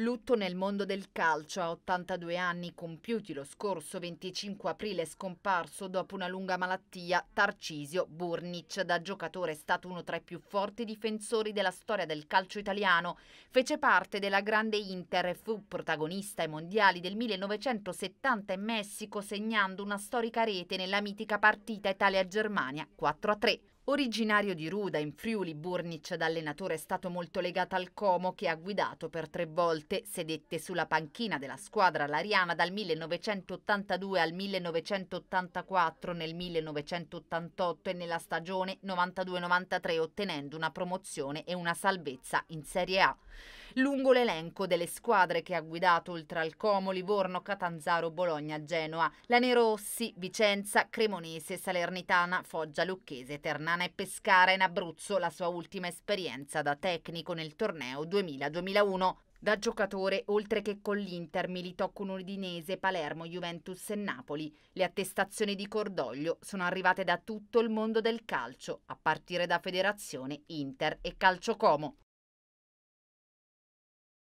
Lutto nel mondo del calcio, a 82 anni compiuti lo scorso 25 aprile scomparso dopo una lunga malattia, Tarcisio Burnic, da giocatore è stato uno tra i più forti difensori della storia del calcio italiano, fece parte della grande Inter e fu protagonista ai mondiali del 1970 in Messico segnando una storica rete nella mitica partita Italia-Germania 4-3. Originario di Ruda, in Friuli, Burnic da allenatore è stato molto legato al Como che ha guidato per tre volte, sedette sulla panchina della squadra lariana dal 1982 al 1984, nel 1988 e nella stagione 92-93 ottenendo una promozione e una salvezza in Serie A. Lungo l'elenco delle squadre che ha guidato oltre al Como, Livorno, Catanzaro, Bologna, Genoa, Lanerossi, Vicenza, Cremonese, Salernitana, Foggia, Lucchese, Ternana Toscana e Pescara in Abruzzo, la sua ultima esperienza da tecnico nel torneo 2000-2001. Da giocatore, oltre che con l'Inter, militò con Udinese, Palermo, Juventus e Napoli. Le attestazioni di cordoglio sono arrivate da tutto il mondo del calcio, a partire da federazione, Inter e Calcio Como.